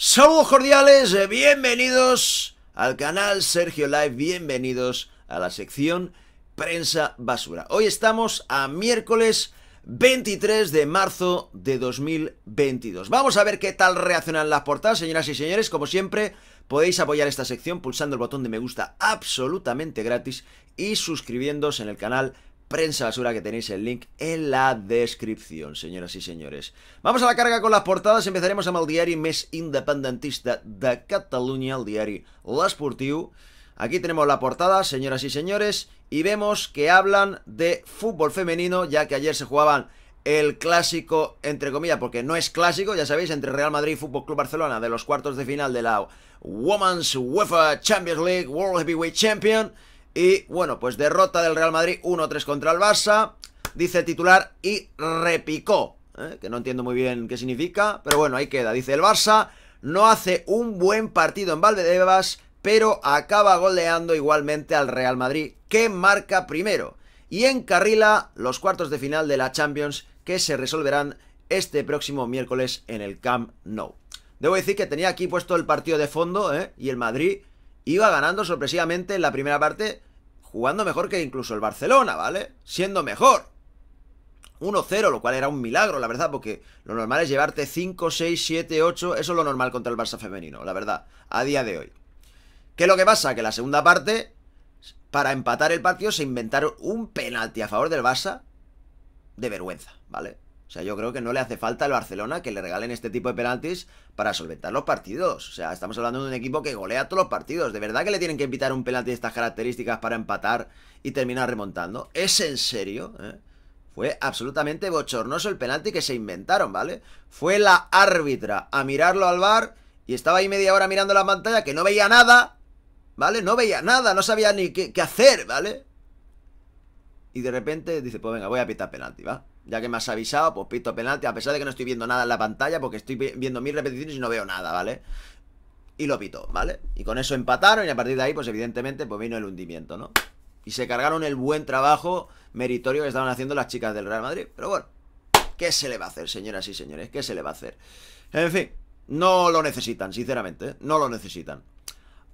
Saludos cordiales, eh, bienvenidos al canal Sergio Live, bienvenidos a la sección Prensa Basura. Hoy estamos a miércoles 23 de marzo de 2022. Vamos a ver qué tal reaccionan las portadas, señoras y señores. Como siempre, podéis apoyar esta sección pulsando el botón de me gusta absolutamente gratis y suscribiéndose en el canal prensa basura que tenéis el link en la descripción, señoras y señores. Vamos a la carga con las portadas. Empezaremos a el diario mes independentista de Catalunya, el Las L'Esportiu. Aquí tenemos la portada, señoras y señores, y vemos que hablan de fútbol femenino, ya que ayer se jugaban el clásico, entre comillas, porque no es clásico, ya sabéis, entre Real Madrid y Fútbol Club Barcelona, de los cuartos de final de la Women's UEFA Champions League World Heavyweight Champion. Y bueno, pues derrota del Real Madrid 1-3 contra el Barça, dice el titular y repicó, ¿eh? que no entiendo muy bien qué significa, pero bueno, ahí queda. Dice el Barça no hace un buen partido en Valdebebas, pero acaba goleando igualmente al Real Madrid, que marca primero. Y en Carrila los cuartos de final de la Champions que se resolverán este próximo miércoles en el Camp Nou. Debo decir que tenía aquí puesto el partido de fondo ¿eh? y el Madrid iba ganando sorpresivamente en la primera parte jugando mejor que incluso el Barcelona, ¿vale? Siendo mejor. 1-0, lo cual era un milagro, la verdad, porque lo normal es llevarte 5, 6, 7, 8, eso es lo normal contra el Barça femenino, la verdad, a día de hoy. ¿Qué es lo que pasa? Que la segunda parte, para empatar el partido, se inventaron un penalti a favor del Barça de vergüenza, ¿vale? O sea, yo creo que no le hace falta al Barcelona que le regalen este tipo de penaltis para solventar los partidos. O sea, estamos hablando de un equipo que golea todos los partidos. ¿De verdad que le tienen que invitar un penalti de estas características para empatar y terminar remontando? ¿Es en serio? ¿Eh? Fue absolutamente bochornoso el penalti que se inventaron, ¿vale? Fue la árbitra a mirarlo al bar y estaba ahí media hora mirando la pantalla que no veía nada, ¿vale? No veía nada, no sabía ni qué, qué hacer, ¿vale? Y de repente dice, pues venga, voy a pitar penalti, ¿va? Ya que me has avisado, pues pito penalti A pesar de que no estoy viendo nada en la pantalla Porque estoy viendo mil repeticiones y no veo nada, ¿vale? Y lo pito, ¿vale? Y con eso empataron y a partir de ahí, pues evidentemente Pues vino el hundimiento, ¿no? Y se cargaron el buen trabajo meritorio que estaban haciendo las chicas del Real Madrid Pero bueno, ¿qué se le va a hacer, señoras y señores? ¿Qué se le va a hacer? En fin, no lo necesitan, sinceramente ¿eh? No lo necesitan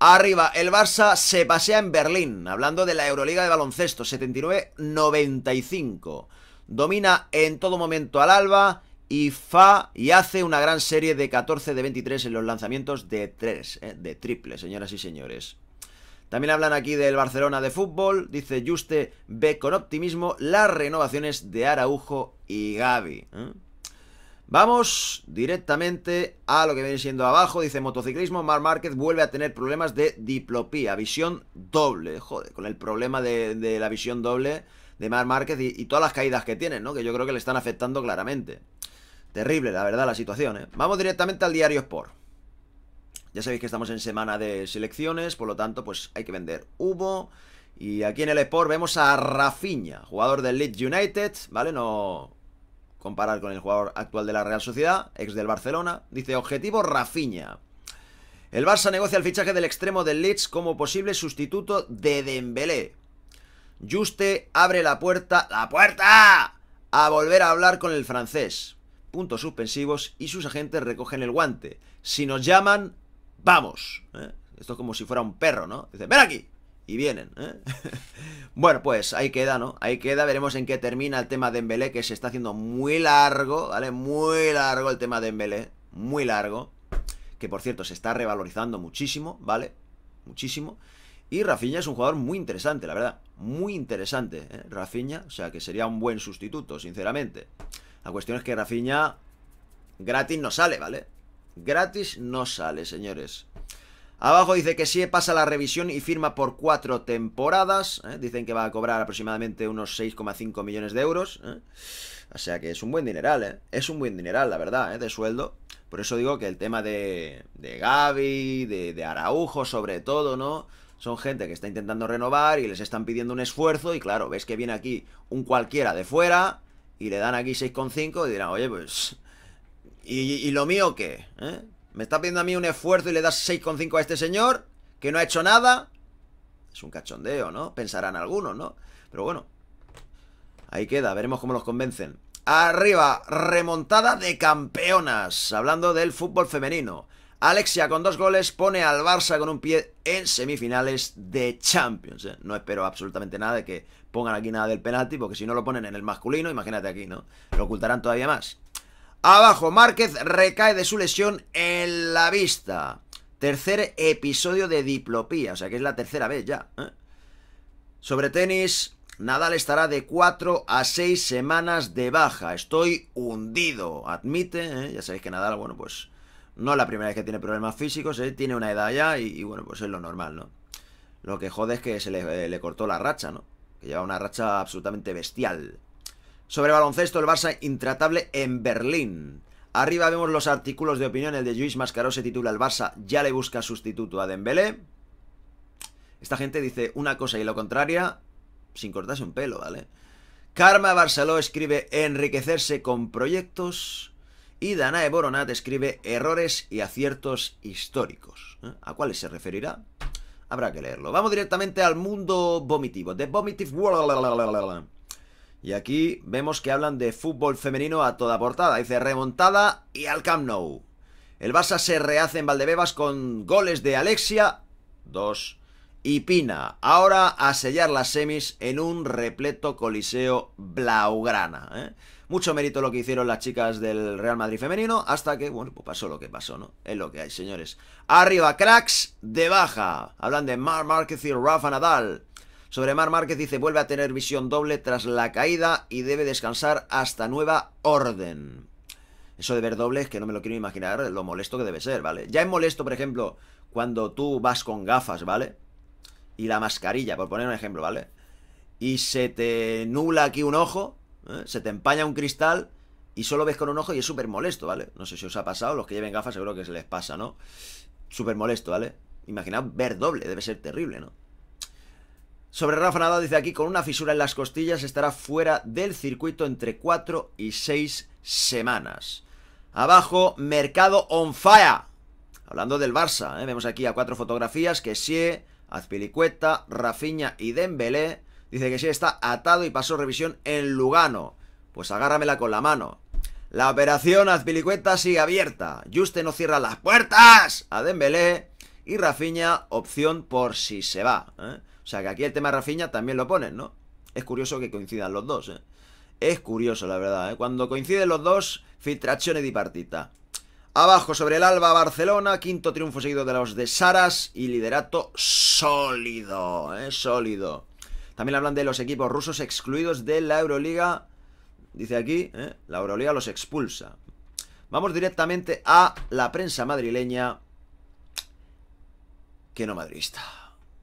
Arriba, el Barça se pasea en Berlín, hablando de la Euroliga de baloncesto, 79-95 domina en todo momento al alba y fa y hace una gran serie de 14 de 23 en los lanzamientos de 3, eh, de triple, señoras y señores. También hablan aquí del Barcelona de fútbol, dice Juste ve con optimismo las renovaciones de Araujo y Gaby. ¿eh? Vamos directamente a lo que viene siendo abajo. Dice motociclismo, Mar Márquez vuelve a tener problemas de diplopía, visión doble. Joder, con el problema de la visión doble de Mar Márquez y, todas las caídas que tienen, ¿no? Que yo creo que le están afectando claramente. Terrible, la verdad, la situación, ¿eh? Vamos directamente al diario Sport. Ya sabéis que estamos en semana de selecciones, por lo tanto, pues hay que vender humo. Y aquí en el Sport vemos a Rafinha, jugador del Leeds United, ¿vale? No comparar con el jugador actual de la Real Sociedad, ex del Barcelona. Dice, objetivo Rafinha. El Barça negocia el fichaje del extremo del Leeds como posible sustituto de Dembélé. Juste abre la puerta, la puerta, a volver a hablar con el francés. Puntos suspensivos y sus agentes recogen el guante. Si nos llaman, vamos. ¿eh? Esto es como si fuera un perro, ¿no? Dice, ven aquí. Y vienen. ¿eh? bueno, pues ahí queda, ¿no? Ahí queda. Veremos en qué termina el tema de Embelé, que se está haciendo muy largo, ¿vale? Muy largo el tema de Embelé. Muy largo. Que por cierto, se está revalorizando muchísimo, ¿vale? Muchísimo. Y Rafinha es un jugador muy interesante, la verdad. Muy interesante, ¿eh? Rafinha. O sea, que sería un buen sustituto, sinceramente. La cuestión es que Rafinha gratis no sale, ¿vale? Gratis no sale, señores. Abajo dice que sí pasa la revisión y firma por cuatro temporadas. ¿eh? Dicen que va a cobrar aproximadamente unos 6,5 millones de euros. ¿eh? O sea que es un buen dineral, ¿eh? Es un buen dineral, la verdad, ¿eh? de sueldo. Por eso digo que el tema de, de Gaby, de, de Araujo sobre todo, ¿no? Son gente que está intentando renovar y les están pidiendo un esfuerzo y claro, ves que viene aquí un cualquiera de fuera y le dan aquí 6,5 y dirán, oye, pues... ¿Y, lo mío qué? ¿Eh? ¿Me está pidiendo a mí un esfuerzo y le das 6,5 a este señor que no ha hecho nada? Es un cachondeo, ¿no? Pensarán algunos, ¿no? Pero bueno, ahí queda, veremos cómo los convencen. Arriba, remontada de campeonas, hablando del fútbol femenino. Alexia con dos goles pone al Barça con un pie en semifinales de Champions. ¿eh? No espero absolutamente nada de que pongan aquí nada del penalti, porque si no lo ponen en el masculino, imagínate aquí, ¿no? Lo ocultarán todavía más. Abajo, Márquez recae de su lesión en la vista. Tercer episodio de diplopía, o sea que es la tercera vez ya. ¿eh? Sobre tenis, Nadal estará de 4 a 6 semanas de baja. Estoy hundido, admite. ¿eh? Ya sabéis que Nadal, bueno, pues no la primera vez que tiene problemas físicos, ¿eh? tiene una edad ya y, bueno, pues es lo normal, ¿no? Lo que jode es que se le, eh, le cortó la racha, ¿no? Que lleva una racha absolutamente bestial. Sobre baloncesto, el Barça intratable en Berlín. Arriba vemos los artículos de opinión. El de Luis Mascaró se titula El Barça ya le busca sustituto a Dembélé. Esta gente dice una cosa y lo contraria sin cortarse un pelo, ¿vale? Karma Barceló escribe enriquecerse con proyectos y Danae Boronat describe errores y aciertos históricos. ¿Eh? ¿A cuáles se referirá? Habrá que leerlo. Vamos directamente al mundo vomitivo. The Vomitive World. Y aquí vemos que hablan de fútbol femenino a toda portada. Dice remontada y al Camp Nou. El Barça se rehace en Valdebebas con goles de Alexia, Dos. y Pina. Ahora a sellar las semis en un repleto coliseo blaugrana. ¿eh? Mucho mérito lo que hicieron las chicas del Real Madrid femenino, hasta que, bueno, pues pasó lo que pasó, ¿no? Es lo que hay, señores. Arriba, cracks de baja. Hablan de Mar Márquez y Rafa Nadal. Sobre Mar Márquez dice, vuelve a tener visión doble tras la caída y debe descansar hasta nueva orden. Eso de ver doble es que no me lo quiero imaginar, lo molesto que debe ser, ¿vale? Ya es molesto, por ejemplo, cuando tú vas con gafas, ¿vale? Y la mascarilla, por poner un ejemplo, ¿vale? Y se te nula aquí un ojo ¿eh? Se te empaña un cristal y solo ves con un ojo y es súper molesto, ¿vale? No sé si os ha pasado, los que lleven gafas seguro que se les pasa, ¿no? Súper molesto, ¿vale? Imaginaos ver doble, debe ser terrible, ¿no? Sobre Rafa Nadal dice aquí, con una fisura en las costillas estará fuera del circuito entre 4 y 6 semanas. Abajo, mercado on fire. Hablando del Barça, ¿eh? vemos aquí a cuatro fotografías, que Kessie, Azpilicueta, Rafiña y Dembélé Dice que sí está atado y pasó revisión en Lugano. Pues agárramela con la mano. La operación Azpilicueta sigue abierta. Juste no cierra las puertas a Dembélé. Y Rafiña, opción por si se va. ¿eh? O sea que aquí el tema de Rafiña también lo ponen, ¿no? Es curioso que coincidan los dos, ¿eh? Es curioso, la verdad, ¿eh? Cuando coinciden los dos, filtraciones dipartita. Abajo sobre el Alba Barcelona, quinto triunfo seguido de los de Saras y liderato sólido, ¿eh? Sólido. También hablan de los equipos rusos excluidos de la Euroliga. Dice aquí, ¿eh? la Euroliga los expulsa. Vamos directamente a la prensa madrileña que no madrista.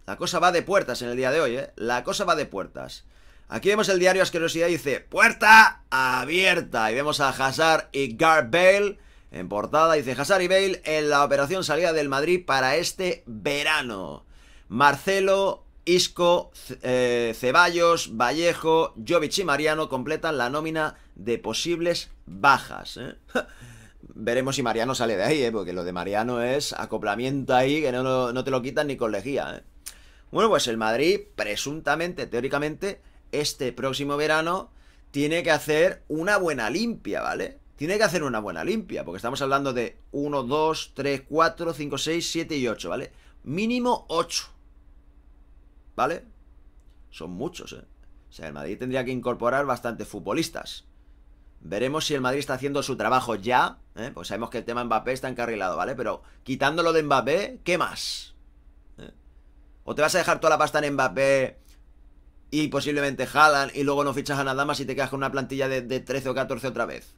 La cosa va de puertas en el día de hoy, ¿eh? La cosa va de puertas. Aquí vemos el diario Asquerosidad y dice, puerta abierta. Y vemos a Hazard y Garbell en portada. Dice, Hazard y Bale en la operación salida del Madrid para este verano. Marcelo Isco, eh, Ceballos, Vallejo, Jovic y Mariano completan la nómina de posibles bajas. ¿eh? Veremos si Mariano sale de ahí, ¿eh? porque lo de Mariano es acoplamiento ahí que no, no te lo quitan ni con lejía. Bueno, pues el Madrid, presuntamente, teóricamente, este próximo verano tiene que hacer una buena limpia, ¿vale? Tiene que hacer una buena limpia, porque estamos hablando de 1, 2, 3, 4, 5, 6, 7 y 8, ¿vale? Mínimo 8. ¿Vale? Son muchos, ¿eh? O sea, el Madrid tendría que incorporar bastantes futbolistas. Veremos si el Madrid está haciendo su trabajo ya. ¿eh? Pues sabemos que el tema Mbappé está encarrilado, ¿vale? Pero quitándolo de Mbappé, ¿qué más? ¿Eh? ¿O te vas a dejar toda la pasta en Mbappé y posiblemente jalan y luego no fichas a nada más y te quedas con una plantilla de, de 13 o 14 otra vez?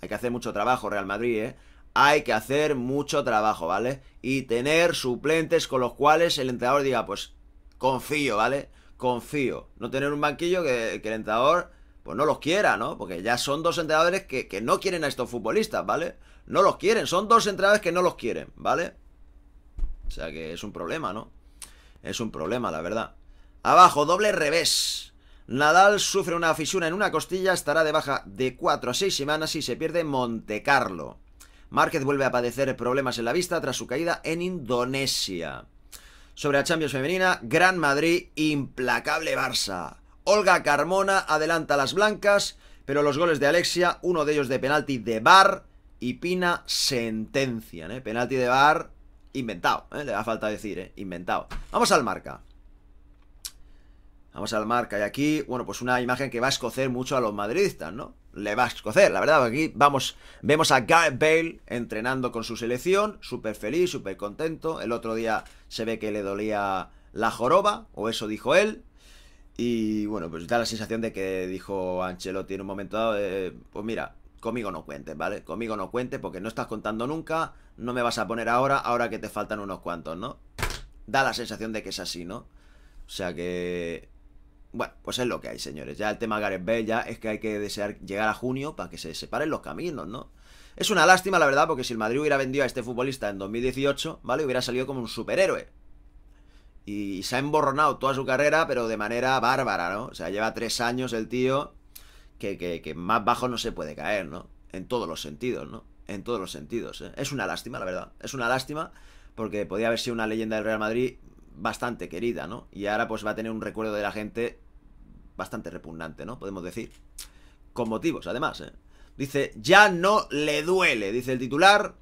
Hay que hacer mucho trabajo, Real Madrid, ¿eh? hay que hacer mucho trabajo, ¿vale? Y tener suplentes con los cuales el entrenador diga, pues confío, ¿vale? Confío. No tener un banquillo que, el entrenador pues no los quiera, ¿no? Porque ya son dos entrenadores que, no quieren a estos futbolistas, ¿vale? No los quieren, son dos entrenadores que no los quieren, ¿vale? O sea que es un problema, ¿no? Es un problema, la verdad. Abajo, doble revés. Nadal sufre una fisura en una costilla, estará de baja de 4 a 6 semanas y se pierde Montecarlo. Márquez vuelve a padecer problemas en la vista tras su caída en Indonesia. Sobre la Champions femenina, Gran Madrid, implacable Barça. Olga Carmona adelanta a las blancas, pero los goles de Alexia, uno de ellos de penalti de Bar y Pina sentencian, ¿eh? Penalti de Bar inventado, ¿eh? le da falta decir, ¿eh? inventado. Vamos al marca. Vamos al marca y aquí, bueno, pues una imagen que va a escocer mucho a los madridistas, ¿no? Le va a escocer, la verdad, aquí vamos, vemos a Gareth Bale entrenando con su selección, súper feliz, súper contento. El otro día se ve que le dolía la joroba, o eso dijo él. Y bueno, pues da la sensación de que dijo Ancelotti en un momento dado, eh, pues mira, conmigo no cuentes, ¿vale? Conmigo no cuentes porque no estás contando nunca, no me vas a poner ahora, ahora que te faltan unos cuantos, ¿no? Da la sensación de que es así, ¿no? O sea que bueno, pues es lo que hay, señores. Ya el tema Gareth Bale ya es que hay que desear llegar a junio para que se separen los caminos, ¿no? Es una lástima, la verdad, porque si el Madrid hubiera vendido a este futbolista en 2018, ¿vale? Hubiera salido como un superhéroe. Y se ha emborronado toda su carrera, pero de manera bárbara, ¿no? O sea, lleva tres años el tío que, que, que más bajo no se puede caer, ¿no? En todos los sentidos, ¿no? En todos los sentidos. ¿eh? Es una lástima, la verdad. Es una lástima porque podía haber sido una leyenda del Real Madrid bastante querida, ¿no? Y ahora pues va a tener un recuerdo de la gente bastante repugnante, ¿no? Podemos decir. Con motivos, además. ¿eh? Dice, ya no le duele, dice el titular.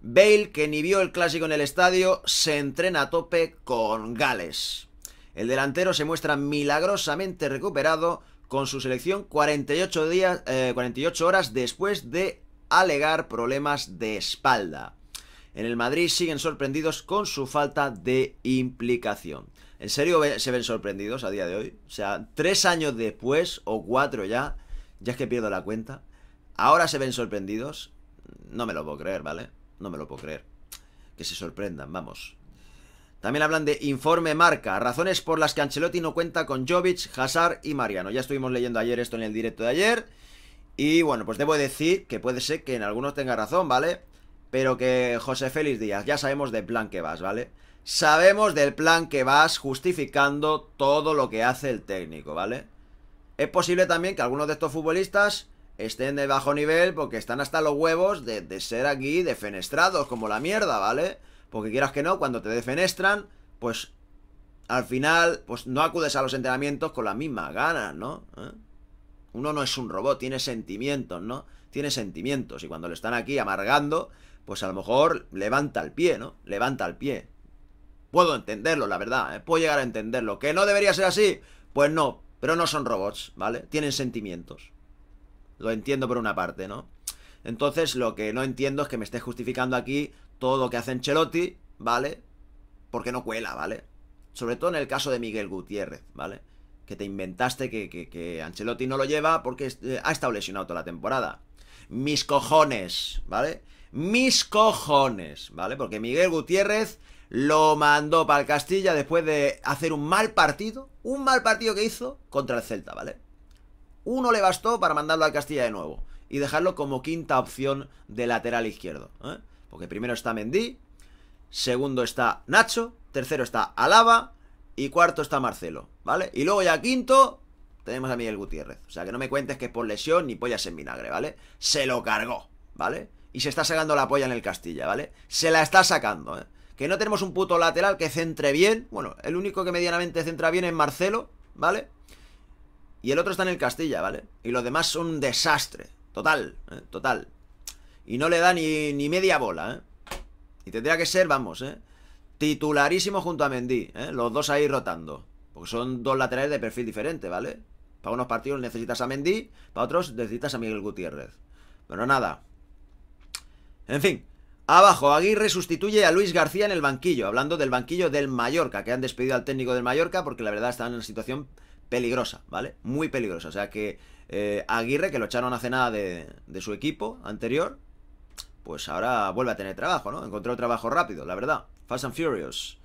Bale, que ni vio el clásico en el estadio, se entrena a tope con Gales. El delantero se muestra milagrosamente recuperado con su selección 48, días, 48 eh, horas después de alegar problemas de espalda en el Madrid siguen sorprendidos con su falta de implicación. ¿En serio se ven sorprendidos a día de hoy? O sea, tres años después, o cuatro ya, ya es que pierdo la cuenta. Ahora se ven sorprendidos. No me lo puedo creer, ¿vale? No me lo puedo creer. Que se sorprendan, vamos. También hablan de informe marca, razones por las que Ancelotti no cuenta con Jovic, Hazard y Mariano. Ya estuvimos leyendo ayer esto en el directo de ayer. Y bueno, pues debo decir que puede ser que en algunos tenga razón, ¿vale? Pero que José Félix Díaz, ya sabemos del plan que vas, ¿vale? Sabemos del plan que vas justificando todo lo que hace el técnico, ¿vale? Es posible también que algunos de estos futbolistas estén de bajo nivel porque están hasta los huevos de, ser aquí defenestrados como la mierda, ¿vale? Porque quieras que no, cuando te defenestran, pues al final, pues no acudes a los entrenamientos con las mismas ganas, ¿no? ¿Eh? Uno no es un robot, tiene sentimientos, ¿no? Tiene sentimientos y cuando le están aquí amargando, pues a lo mejor levanta el pie, ¿no? Levanta el pie. Puedo entenderlo, la verdad, ¿eh? puedo llegar a entenderlo. ¿Que no debería ser así? Pues no, pero no son robots, ¿vale? Tienen sentimientos. Lo entiendo por una parte, ¿no? Entonces, lo que no entiendo es que me estés justificando aquí todo lo que hace Ancelotti, ¿vale? Porque no cuela, ¿vale? Sobre todo en el caso de Miguel Gutiérrez, ¿vale? Que te inventaste que, que, que Ancelotti no lo lleva porque eh, ha estado lesionado toda la temporada. Mis cojones, ¿vale? mis cojones, ¿vale? Porque Miguel Gutiérrez lo mandó para el Castilla después de hacer un mal partido, un mal partido que hizo contra el Celta, ¿vale? Uno le bastó para mandarlo al Castilla de nuevo y dejarlo como quinta opción de lateral izquierdo, ¿eh? Porque primero está Mendy, segundo está Nacho, tercero está Alaba y cuarto está Marcelo, ¿vale? Y luego ya quinto tenemos a Miguel Gutiérrez. O sea, que no me cuentes que es por lesión ni pollas en vinagre, ¿vale? Se lo cargó, ¿vale? y se está sacando la polla en el Castilla, ¿vale? Se la está sacando, ¿eh? Que no tenemos un puto lateral que centre bien. Bueno, el único que medianamente centra bien es Marcelo, ¿vale? Y el otro está en el Castilla, ¿vale? Y los demás son un desastre. Total, ¿eh? total. Y no le da ni, media bola, ¿eh? Y tendría que ser, vamos, ¿eh? Titularísimo junto a Mendy, ¿eh? Los dos ahí rotando. Porque son dos laterales de perfil diferente, ¿vale? Para unos partidos necesitas a Mendy, para otros necesitas a Miguel Gutiérrez. Pero nada, en fin, abajo, Aguirre sustituye a Luis García en el banquillo, hablando del banquillo del Mallorca, que han despedido al técnico del Mallorca porque la verdad están en una situación peligrosa, ¿vale? Muy peligrosa. O sea que eh, Aguirre, que lo echaron hace nada de, de su equipo anterior, pues ahora vuelve a tener trabajo, ¿no? Encontró trabajo rápido, la verdad. Fast and Furious.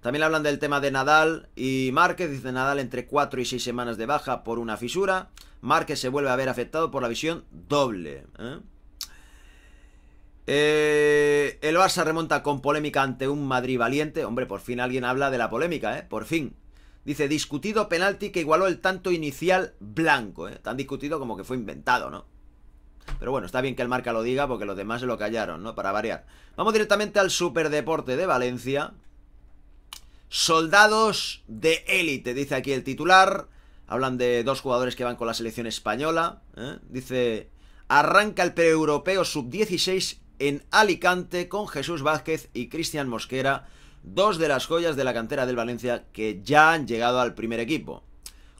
También hablan del tema de Nadal y Márquez. Dice Nadal entre 4 y 6 semanas de baja por una fisura. Márquez se vuelve a ver afectado por la visión doble. ¿eh? Eh, el Barça remonta con polémica ante un Madrid valiente. Hombre, por fin alguien habla de la polémica, ¿eh? Por fin. Dice, discutido penalti que igualó el tanto inicial blanco, ¿eh? Tan discutido como que fue inventado, ¿no? Pero bueno, está bien que el marca lo diga porque los demás se lo callaron, ¿no? Para variar. Vamos directamente al Superdeporte de Valencia. Soldados de élite, dice aquí el titular. Hablan de dos jugadores que van con la selección española. ¿eh? Dice, arranca el pre-europeo sub-16 en Alicante con Jesús Vázquez y Cristian Mosquera, dos de las joyas de la cantera del Valencia que ya han llegado al primer equipo.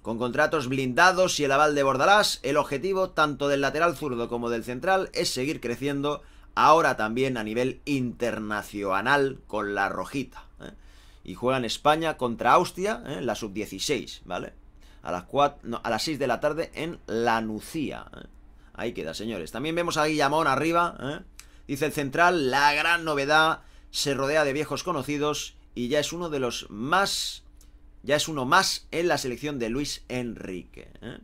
Con contratos blindados y el aval de Bordalás, el objetivo tanto del lateral zurdo como del central es seguir creciendo ahora también a nivel internacional con la rojita. ¿eh? Y juegan España contra Austria, en ¿eh? la sub-16, ¿vale? A las, 4, a las 6 de la tarde en La Nucía ¿eh? Ahí queda, señores. También vemos a Guillamón arriba, ¿eh? Dice el central, la gran novedad se rodea de viejos conocidos y ya es uno de los más, ya es uno más en la selección de Luis Enrique. sobre ¿eh?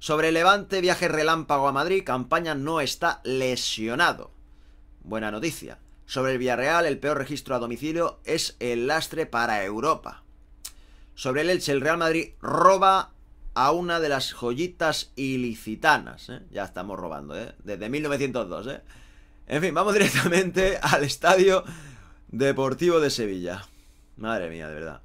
Sobre Levante, viaje relámpago a Madrid, campaña no está lesionado. Buena noticia. Sobre el Villarreal, el peor registro a domicilio es el lastre para Europa. Sobre el Elche, el Real Madrid roba a una de las joyitas ilicitanas. ¿eh? Ya estamos robando, ¿eh? Desde 1902, ¿eh? En fin, vamos directamente al estadio deportivo de Sevilla. Madre mía, de verdad.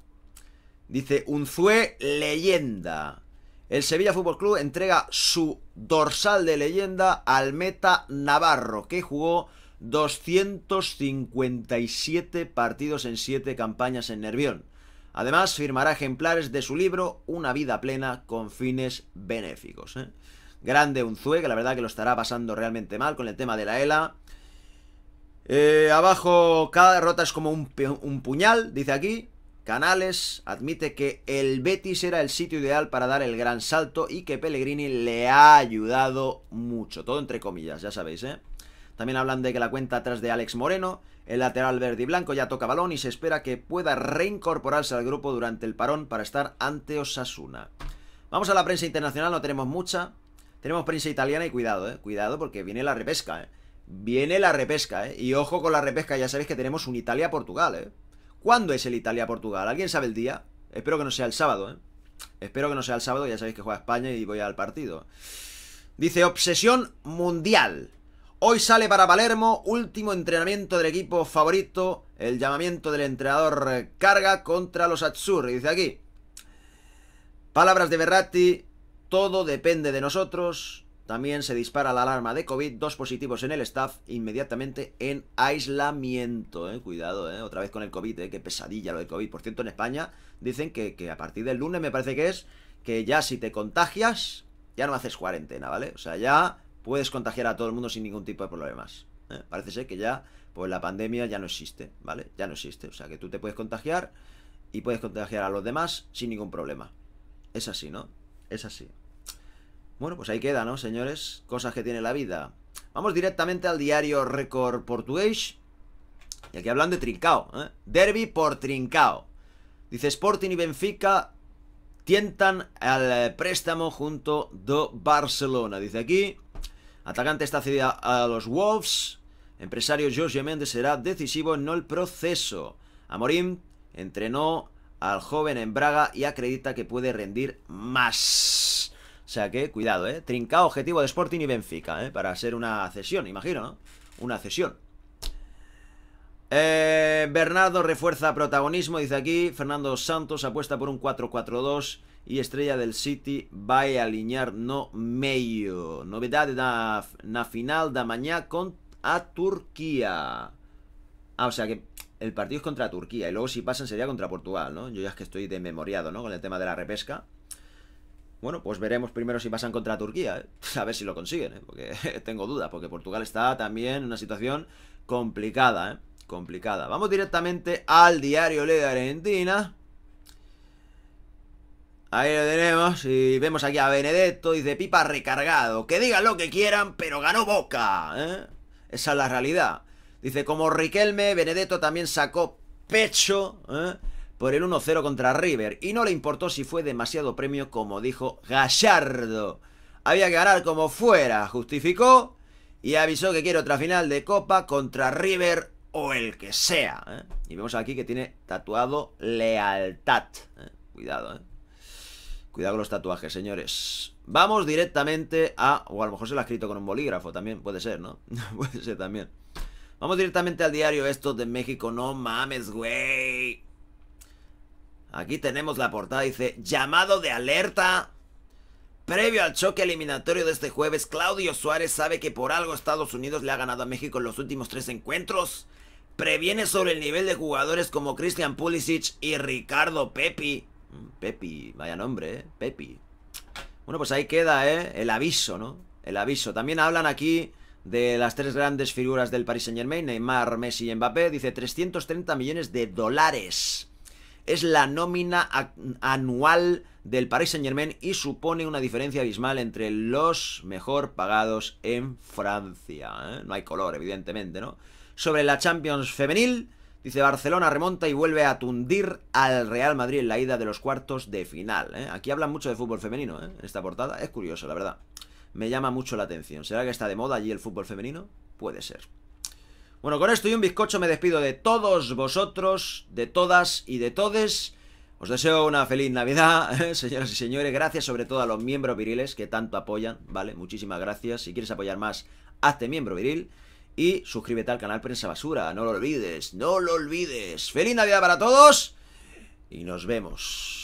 Dice Unzue leyenda. El Sevilla Fútbol Club entrega su dorsal de leyenda al meta Navarro, que jugó 257 partidos en 7 campañas en Nervión. Además, firmará ejemplares de su libro Una vida plena con fines benéficos. ¿eh? Grande Unzue, que la verdad que lo estará pasando realmente mal con el tema de la ELA. Eh, abajo, cada derrota es como un, un puñal, dice aquí. Canales admite que el Betis era el sitio ideal para dar el gran salto y que Pellegrini le ha ayudado mucho. Todo entre comillas, ya sabéis, ¿eh? También hablan de que la cuenta atrás de Alex Moreno, el lateral verde y blanco, ya toca balón y se espera que pueda reincorporarse al grupo durante el parón para estar ante Osasuna. Vamos a la prensa internacional, no tenemos mucha. Tenemos prensa italiana y cuidado, ¿eh? Cuidado porque viene la repesca, ¿eh? Viene la repesca, ¿eh? Y ojo con la repesca, ya sabéis que tenemos un Italia-Portugal, ¿eh? ¿Cuándo es el Italia-Portugal? ¿Alguien sabe el día? Espero que no sea el sábado, ¿eh? Espero que no sea el sábado, ya sabéis que juega España y voy al partido. Dice, obsesión mundial. Hoy sale para Palermo, último entrenamiento del equipo favorito, el llamamiento del entrenador carga contra los y Dice aquí, palabras de Berratti, todo depende de nosotros, también se dispara la alarma de COVID, dos positivos en el staff, inmediatamente en aislamiento. ¿eh? Cuidado, ¿eh? otra vez con el COVID, eh, qué pesadilla lo del COVID. Por cierto, en España dicen que, a partir del lunes, me parece que es, que ya si te contagias, ya no haces cuarentena, ¿vale? O sea, ya puedes contagiar a todo el mundo sin ningún tipo de problemas. Eh. Parece ser que ya, pues la pandemia ya no existe, ¿vale? Ya no existe. O sea, que tú te puedes contagiar y puedes contagiar a los demás sin ningún problema. Es así, ¿no? Es así. Bueno, pues ahí queda, ¿no, señores? Cosas que tiene la vida. Vamos directamente al diario Record Portugués. Y aquí hablan de Trincao, ¿eh? Derby por Trincao. Dice Sporting y Benfica tientan al eh, préstamo junto do Barcelona. Dice aquí, atacante está cedido a los Wolves. Empresario Jorge Méndez será decisivo en el proceso. Amorim entrenó al joven en Braga y acredita que puede rendir más. O sea que, cuidado, ¿eh? Trincao objetivo de Sporting y Benfica, ¿eh? Para ser una cesión, imagino, ¿no? Una cesión. Eh, Bernardo refuerza protagonismo, dice aquí. Fernando Santos apuesta por un 4-4-2 y estrella del City va a alinear no medio. Novedad de la final de mañana con a Turquía. Ah, o sea que el partido es contra Turquía y luego si pasan sería contra Portugal, ¿no? Yo ya es que estoy de ¿no? Con el tema de la repesca. Bueno, pues veremos primero si pasan contra Turquía, a ver si lo consiguen, ¿eh? porque tengo dudas, porque Portugal está también en una situación complicada, ¿eh? complicada. Vamos directamente al diario Le de Argentina. Ahí lo tenemos y vemos aquí a Benedetto, dice pipa recargado, que digan lo que quieran, pero ganó Boca. ¿eh? Esa es la realidad. Dice, como Riquelme, Benedetto también sacó pecho, ¿eh? por el 1-0 contra River y no le importó si fue demasiado premio como dijo Gallardo. Había que ganar como fuera, justificó y avisó que quiere otra final de Copa contra River o el que sea. ¿eh? Y vemos aquí que tiene tatuado lealtad. ¿eh? Cuidado, ¿eh? Cuidado con los tatuajes, señores. Vamos directamente a... O a lo mejor se lo ha escrito con un bolígrafo también. Puede ser, ¿no? puede ser también. Vamos directamente al diario Esto de México. No mames, güey. Aquí tenemos la portada, dice, llamado de alerta. Previo al choque eliminatorio de este jueves, Claudio Suárez sabe que por algo Estados Unidos le ha ganado a México en los últimos tres encuentros. Previene sobre el nivel de jugadores como Christian Pulisic y Ricardo Pepi. Mm, Pepi, vaya nombre, ¿eh? Pepi. Bueno, pues ahí queda, ¿eh? El aviso, ¿no? El aviso. También hablan aquí de las tres grandes figuras del Paris Saint Germain, Neymar, Messi y Mbappé. Dice 330 millones de dólares es la nómina anual del Paris Saint Germain y supone una diferencia abismal entre los mejor pagados en Francia. ¿eh? No hay color, evidentemente, ¿no? Sobre la Champions femenil, dice Barcelona remonta y vuelve a tundir al Real Madrid en la ida de los cuartos de final. ¿eh? Aquí hablan mucho de fútbol femenino ¿eh? en esta portada. Es curioso, la verdad. Me llama mucho la atención. ¿Será que está de moda allí el fútbol femenino? Puede ser. Bueno, con esto y un bizcocho me despido de todos vosotros, de todas y de todes. Os deseo una feliz Navidad, eh, señoras y señores. Gracias sobre todo a los miembros viriles que tanto apoyan, ¿vale? Muchísimas gracias. Si quieres apoyar más, hazte miembro viril. Y suscríbete al canal Prensa Basura. No lo olvides, no lo olvides. ¡Feliz Navidad para todos! Y nos vemos.